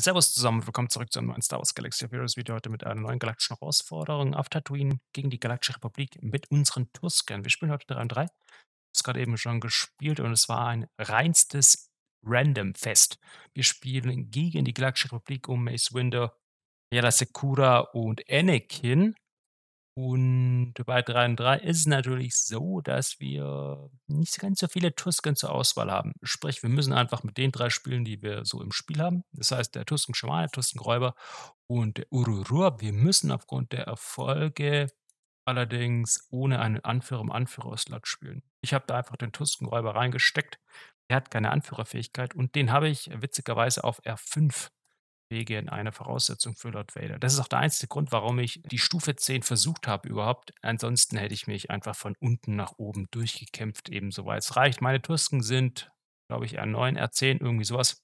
Äh, servus zusammen, willkommen zurück zu einem neuen Star Wars Galaxy of Heroes Video heute mit einer neuen galaktischen Herausforderung auf Tatooine gegen die Galaktische Republik mit unseren Tuskern. Wir spielen heute 3 und 3. Ich habe es gerade eben schon gespielt und es war ein reinstes Random-Fest. Wir spielen gegen die Galaktische Republik um Mace Window, Yala Sekura und Anakin. Und und bei 3 und 3 ist es natürlich so, dass wir nicht ganz so viele Tusken zur Auswahl haben. Sprich, wir müssen einfach mit den drei Spielen, die wir so im Spiel haben, das heißt der tusken der Tusken-Räuber und der Ururur, wir müssen aufgrund der Erfolge allerdings ohne einen Anführer im Anführerslot spielen. Ich habe da einfach den Tusken Räuber reingesteckt. Er hat keine Anführerfähigkeit und den habe ich witzigerweise auf R5 Wege in eine Voraussetzung für Lord Vader. Das ist auch der einzige Grund, warum ich die Stufe 10 versucht habe überhaupt. Ansonsten hätte ich mich einfach von unten nach oben durchgekämpft, eben soweit es reicht. Meine Tusken sind, glaube ich, R9, R10, irgendwie sowas.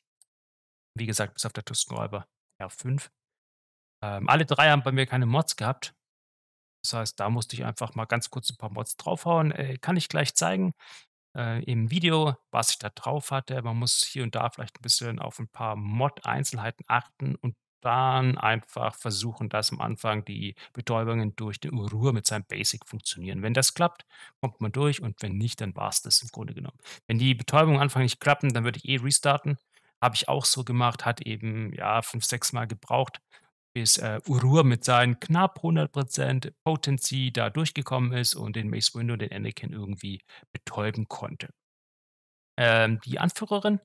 Wie gesagt, bis auf der Tuskenräuber R5. Ähm, alle drei haben bei mir keine Mods gehabt. Das heißt, da musste ich einfach mal ganz kurz ein paar Mods draufhauen. Äh, kann ich gleich zeigen äh, im Video, was ich da drauf hatte. Man muss hier und da vielleicht ein bisschen auf ein paar Mod-Einzelheiten achten und dann einfach versuchen, dass am Anfang die Betäubungen durch den Urur mit seinem Basic funktionieren. Wenn das klappt, kommt man durch und wenn nicht, dann war es das im Grunde genommen. Wenn die Betäubungen am Anfang nicht klappen, dann würde ich eh restarten. Habe ich auch so gemacht, hat eben ja fünf, sechs Mal gebraucht, bis äh, Urur mit seinen knapp 100% Potency da durchgekommen ist und den Mace Windu und den Anakin irgendwie betäuben konnte. Ähm, die Anführerin,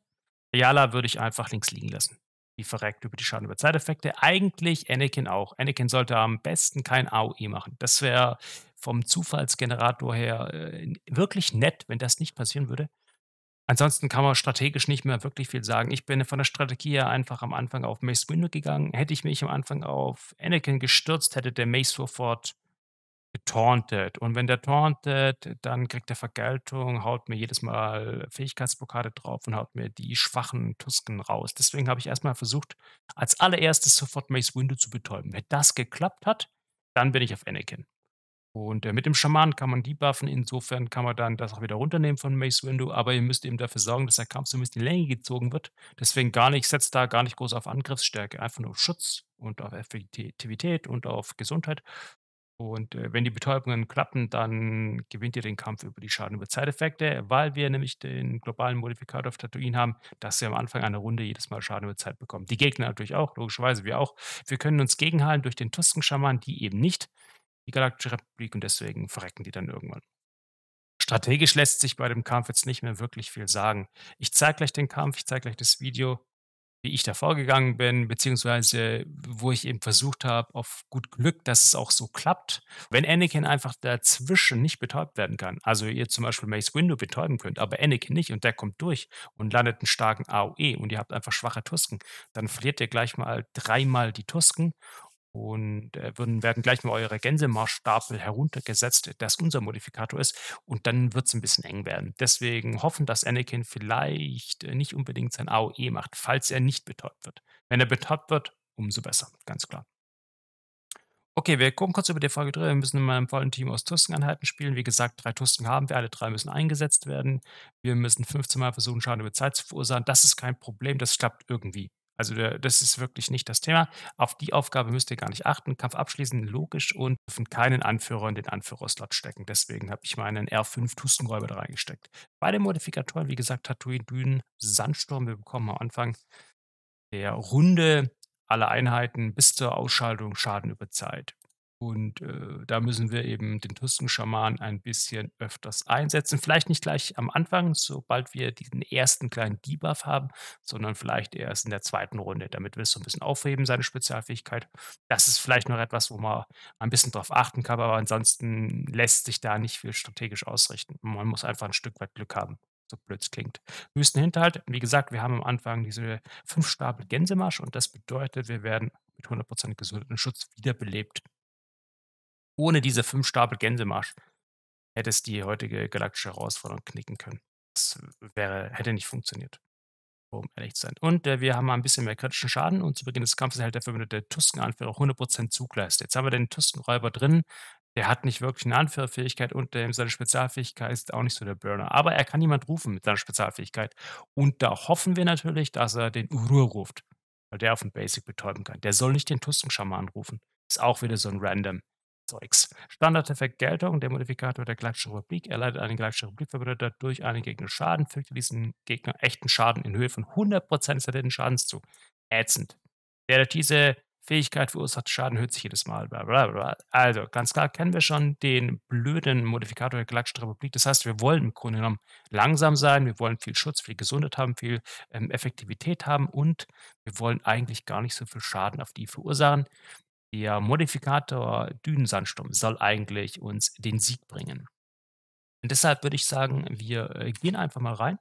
Ayala, würde ich einfach links liegen lassen. Die verreckt über die Schaden über Zeiteffekte. Eigentlich Anakin auch. Anakin sollte am besten kein AOE machen. Das wäre vom Zufallsgenerator her äh, wirklich nett, wenn das nicht passieren würde. Ansonsten kann man strategisch nicht mehr wirklich viel sagen. Ich bin von der Strategie her einfach am Anfang auf Mace Windu gegangen. Hätte ich mich am Anfang auf Anakin gestürzt, hätte der Mace sofort getauntet. Und wenn der tauntet, dann kriegt er Vergeltung, haut mir jedes Mal Fähigkeitsblockade drauf und haut mir die schwachen Tusken raus. Deswegen habe ich erstmal versucht, als allererstes sofort Mace Windu zu betäuben. Wenn das geklappt hat, dann bin ich auf Anakin. Und äh, mit dem Schaman kann man debuffen. Insofern kann man dann das auch wieder runternehmen von Mace Window. Aber ihr müsst eben dafür sorgen, dass der Kampf so ein bisschen in Länge gezogen wird. Deswegen gar nicht, setzt da gar nicht groß auf Angriffsstärke, einfach nur auf Schutz und auf Effektivität und auf Gesundheit. Und äh, wenn die Betäubungen klappen, dann gewinnt ihr den Kampf über die Schaden über Zeiteffekte, weil wir nämlich den globalen Modifikator auf Tatooine haben, dass wir am Anfang einer Runde jedes Mal Schaden über Zeit bekommen. Die Gegner natürlich auch, logischerweise wir auch. Wir können uns gegenhalten durch den Tusken-Schaman, die eben nicht die Galaktische Republik und deswegen verrecken die dann irgendwann. Strategisch lässt sich bei dem Kampf jetzt nicht mehr wirklich viel sagen. Ich zeige gleich den Kampf, ich zeige gleich das Video, wie ich da vorgegangen bin, beziehungsweise wo ich eben versucht habe, auf gut Glück, dass es auch so klappt. Wenn Anakin einfach dazwischen nicht betäubt werden kann, also ihr zum Beispiel Mace Window betäuben könnt, aber Anakin nicht und der kommt durch und landet einen starken AOE und ihr habt einfach schwache Tusken, dann verliert ihr gleich mal dreimal die Tusken und äh, würden, werden gleich mal eure Gänsemarschstapel heruntergesetzt, das unser Modifikator ist, und dann wird es ein bisschen eng werden. Deswegen hoffen, dass Anakin vielleicht äh, nicht unbedingt sein AOE macht, falls er nicht betäubt wird. Wenn er betäubt wird, umso besser, ganz klar. Okay, wir gucken kurz über die Folge drüber. Wir müssen in meinem vollen Team aus tusken spielen. Wie gesagt, drei Tusken haben wir, alle drei müssen eingesetzt werden. Wir müssen 15 Mal versuchen, Schaden über Zeit zu verursachen. Das ist kein Problem, das klappt irgendwie. Also das ist wirklich nicht das Thema. Auf die Aufgabe müsst ihr gar nicht achten. Kampf abschließen, logisch und dürfen keinen Anführer in den Anführerslot stecken. Deswegen habe ich meinen R5 Tustenräuber da reingesteckt. Bei den Modifikatoren, wie gesagt, Tatooine, Dünen, Sandsturm. Wir bekommen am Anfang der Runde alle Einheiten bis zur Ausschaltung Schaden über Zeit. Und äh, da müssen wir eben den Tusken-Schaman ein bisschen öfters einsetzen. Vielleicht nicht gleich am Anfang, sobald wir diesen ersten kleinen Debuff haben, sondern vielleicht erst in der zweiten Runde, damit wir es so ein bisschen aufheben, seine Spezialfähigkeit. Das ist vielleicht noch etwas, wo man ein bisschen drauf achten kann, aber ansonsten lässt sich da nicht viel strategisch ausrichten. Man muss einfach ein Stück weit Glück haben so blöd es klingt. Wüstenhinterhalt, wie gesagt, wir haben am Anfang diese fünf Stapel Gänsemarsch und das bedeutet, wir werden mit 100% gesundem Schutz wiederbelebt ohne diese fünf Stapel Gänsemarsch hätte es die heutige galaktische Herausforderung knicken können. Das wäre, hätte nicht funktioniert, um ehrlich zu sein. Und äh, wir haben mal ein bisschen mehr kritischen Schaden und zu Beginn des Kampfes erhält der verwendete Tuskenanführer 100% Zugleiste. Jetzt haben wir den Tuskenräuber drin. Der hat nicht wirklich eine Anführerfähigkeit und äh, seine Spezialfähigkeit ist auch nicht so der Burner. Aber er kann niemand rufen mit seiner Spezialfähigkeit. Und da hoffen wir natürlich, dass er den Urur ruft, weil der auf dem Basic betäuben kann. Der soll nicht den Tusken-Schaman rufen. Ist auch wieder so ein Random. Zeugs. Standardeffekt Geltung, der Modifikator der galaktischen Republik erleidet einen galaktischen Republikverbündeter durch einen Gegner Schaden, fügt diesem Gegner echten Schaden in Höhe von 100% des erlittenen Schadens zu. Ätzend. Der, der diese Fähigkeit verursacht Schaden, erhöht sich jedes Mal. Blablabla. Also, ganz klar kennen wir schon den blöden Modifikator der Galaktischen Republik. Das heißt, wir wollen im Grunde genommen langsam sein, wir wollen viel Schutz, viel Gesundheit haben, viel ähm, Effektivität haben und wir wollen eigentlich gar nicht so viel Schaden auf die verursachen. Der Modifikator Dünensandsturm soll eigentlich uns den Sieg bringen. Und deshalb würde ich sagen, wir äh, gehen einfach mal rein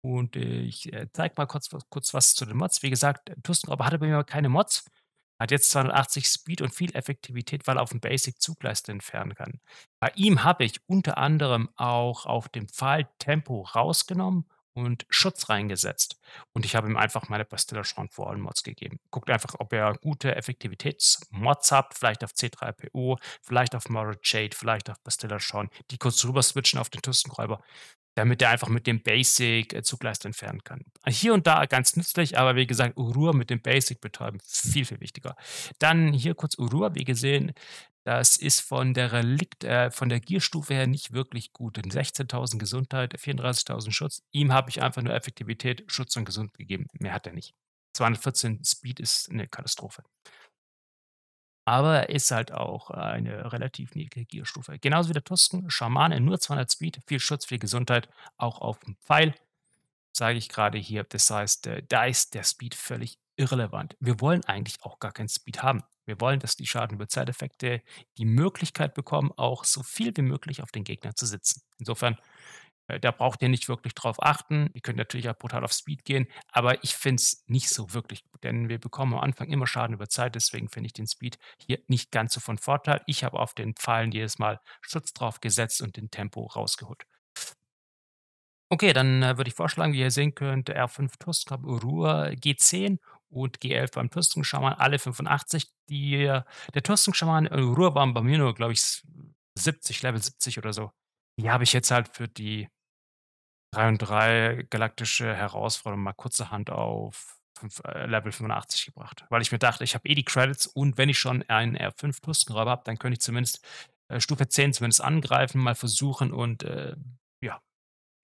und äh, ich äh, zeige mal kurz, kurz was zu den Mods. Wie gesagt, Tustenrobber hatte bei mir keine Mods, hat jetzt 280 Speed und viel Effektivität, weil er auf dem Basic Zugleiste entfernen kann. Bei ihm habe ich unter anderem auch auf dem Pfeil Tempo rausgenommen und Schutz reingesetzt. Und ich habe ihm einfach meine Bastillerschaum vor allen Mods gegeben. Guckt einfach, ob er gute Effektivitätsmods hat, vielleicht auf C3PO, vielleicht auf Morrow Jade, vielleicht auf Bastillerschaum, die kurz rüber switchen auf den Tüstengräuber, damit er einfach mit dem Basic äh, Zugleist entfernen kann. Hier und da ganz nützlich, aber wie gesagt, Urua mit dem Basic betäuben, viel, viel wichtiger. Dann hier kurz Urua, wie gesehen, das ist von der Relikt, äh, von der Gierstufe her nicht wirklich gut. 16.000 Gesundheit, 34.000 Schutz. Ihm habe ich einfach nur Effektivität, Schutz und Gesund gegeben. Mehr hat er nicht. 214 Speed ist eine Katastrophe. Aber er ist halt auch eine relativ niedrige Gierstufe. Genauso wie der Tusken, Schamane, nur 200 Speed, viel Schutz, viel Gesundheit, auch auf dem Pfeil. Sage ich gerade hier. Das heißt, äh, da ist der Speed völlig irrelevant. Wir wollen eigentlich auch gar keinen Speed haben. Wir wollen, dass die Schaden über Zeiteffekte die Möglichkeit bekommen, auch so viel wie möglich auf den Gegner zu sitzen. Insofern, äh, da braucht ihr nicht wirklich drauf achten. Ihr könnt natürlich auch brutal auf Speed gehen, aber ich finde es nicht so wirklich gut, denn wir bekommen am Anfang immer Schaden über Zeit. Deswegen finde ich den Speed hier nicht ganz so von Vorteil. Ich habe auf den Pfeilen jedes Mal Schutz drauf gesetzt und den Tempo rausgeholt. Okay, dann äh, würde ich vorschlagen, wie ihr sehen könnt, R5 Tuskab Urua G10 und G11 beim Türstungsschaman, alle 85. Die, der Türstungsschaman in äh, Ruhr waren bei mir nur, glaube ich, 70, Level 70 oder so. Die habe ich jetzt halt für die 3 und 3 galaktische Herausforderung mal kurzerhand auf äh, Level 85 gebracht, weil ich mir dachte, ich habe eh die Credits und wenn ich schon einen R5 Türstenräuber habe, dann könnte ich zumindest äh, Stufe 10 zumindest angreifen, mal versuchen und äh,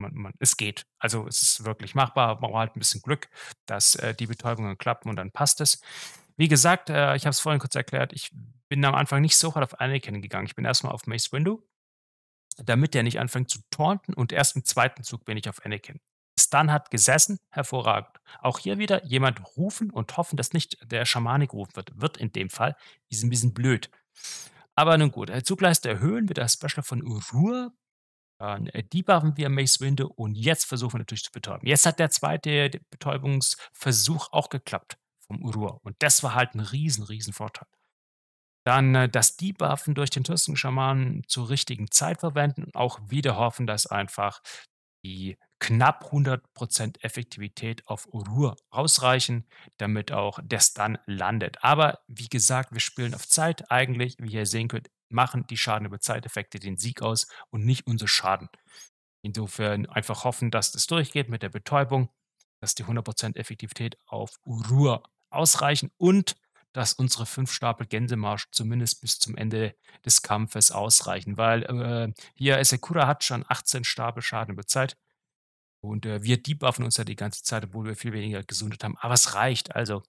man, man, es geht. Also es ist wirklich machbar, man braucht halt ein bisschen Glück, dass äh, die Betäubungen klappen und dann passt es. Wie gesagt, äh, ich habe es vorhin kurz erklärt, ich bin am Anfang nicht sofort auf Anakin gegangen. Ich bin erstmal auf Mace Windu, damit der nicht anfängt zu taunten und erst im zweiten Zug bin ich auf Anakin. Stan hat gesessen, hervorragend. Auch hier wieder jemand rufen und hoffen, dass nicht der Schamane gerufen wird. Wird in dem Fall, ist ein bisschen blöd. Aber nun gut, äh, Zugleiste erhöhen wir der Special von Urur dann äh, ne, debuffen wir Mace Winde und jetzt versuchen wir natürlich zu betäuben. Jetzt hat der zweite Betäubungsversuch auch geklappt vom Urua. Und das war halt ein riesen, riesen Vorteil. Dann äh, das Debuffen durch den Tüsten-Schamanen zur richtigen Zeit verwenden und auch wieder hoffen, dass einfach die knapp 100% Effektivität auf Urua ausreichen, damit auch das dann landet. Aber wie gesagt, wir spielen auf Zeit eigentlich, wie ihr sehen könnt, machen die Schaden über Zeiteffekte den Sieg aus und nicht unser Schaden. Insofern einfach hoffen, dass das durchgeht mit der Betäubung, dass die 100% Effektivität auf Urua ausreichen und dass unsere 5 Stapel Gänsemarsch zumindest bis zum Ende des Kampfes ausreichen, weil äh, hier Esekura hat schon 18 Stapel Schaden über Zeit und äh, wir debuffen uns ja die ganze Zeit, obwohl wir viel weniger gesundet haben, aber es reicht, also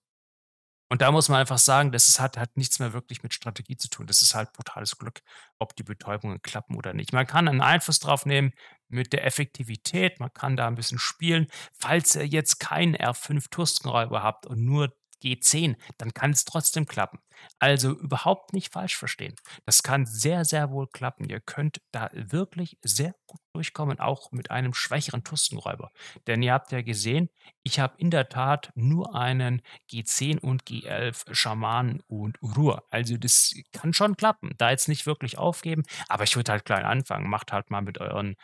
und da muss man einfach sagen, das hat, hat nichts mehr wirklich mit Strategie zu tun. Das ist halt brutales Glück, ob die Betäubungen klappen oder nicht. Man kann einen Einfluss drauf nehmen mit der Effektivität, man kann da ein bisschen spielen. Falls ihr jetzt keinen R5 Tuskenräuber habt und nur G10, dann kann es trotzdem klappen. Also überhaupt nicht falsch verstehen. Das kann sehr, sehr wohl klappen. Ihr könnt da wirklich sehr gut durchkommen, auch mit einem schwächeren Tustenräuber. Denn ihr habt ja gesehen, ich habe in der Tat nur einen G10 und G11 Schamanen und Ruhr. Also das kann schon klappen. Da jetzt nicht wirklich aufgeben, aber ich würde halt klein anfangen. Macht halt mal mit euren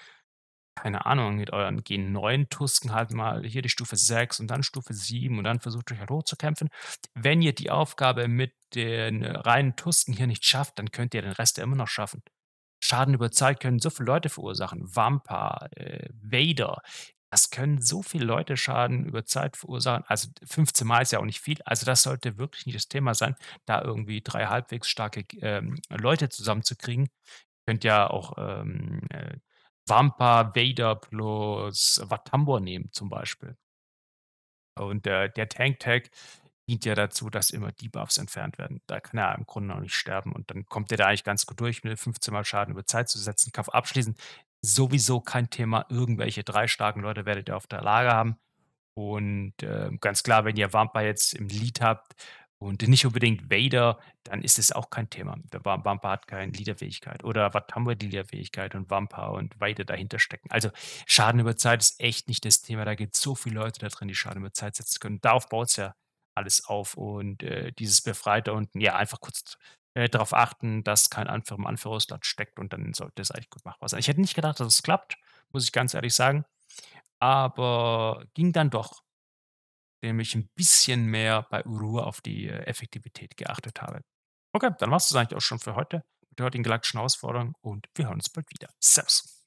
keine Ahnung, mit euren G9-Tusken halt mal hier die Stufe 6 und dann Stufe 7 und dann versucht euch halt hochzukämpfen. Wenn ihr die Aufgabe mit den reinen Tusken hier nicht schafft, dann könnt ihr den Rest ja immer noch schaffen. Schaden über Zeit können so viele Leute verursachen. Vampa, äh, Vader, das können so viele Leute Schaden über Zeit verursachen. Also 15 Mal ist ja auch nicht viel. Also das sollte wirklich nicht das Thema sein, da irgendwie drei halbwegs starke ähm, Leute zusammenzukriegen. Ihr könnt ja auch ähm, äh, Wampa, Vader plus Watambor nehmen zum Beispiel. Und äh, der Tank-Tag dient ja dazu, dass immer Debuffs entfernt werden. Da kann er im Grunde noch nicht sterben. Und dann kommt er da eigentlich ganz gut durch mit 15 Mal Schaden über Zeit zu setzen, Kampf abschließen. Sowieso kein Thema. Irgendwelche drei starken Leute werdet ihr auf der Lage haben. Und äh, ganz klar, wenn ihr Wampa jetzt im Lead habt, und nicht unbedingt Vader, dann ist es auch kein Thema. Der Wampa hat keine Liederfähigkeit. Oder was haben wir die Liederfähigkeit und Wampa und Vader dahinter stecken? Also Schaden über Zeit ist echt nicht das Thema. Da gibt es so viele Leute da drin, die Schaden über Zeit setzen können. Darauf baut es ja alles auf. Und äh, dieses befreit unten, ja, einfach kurz äh, darauf achten, dass kein Anführer im Anführungslaut steckt und dann sollte es eigentlich gut machbar sein. Ich hätte nicht gedacht, dass es klappt, muss ich ganz ehrlich sagen. Aber ging dann doch dem ich ein bisschen mehr bei Urua auf die äh, Effektivität geachtet habe. Okay, dann war es das eigentlich auch schon für heute mit der heutigen galaktischen Herausforderung und wir hören uns bald wieder. Servus!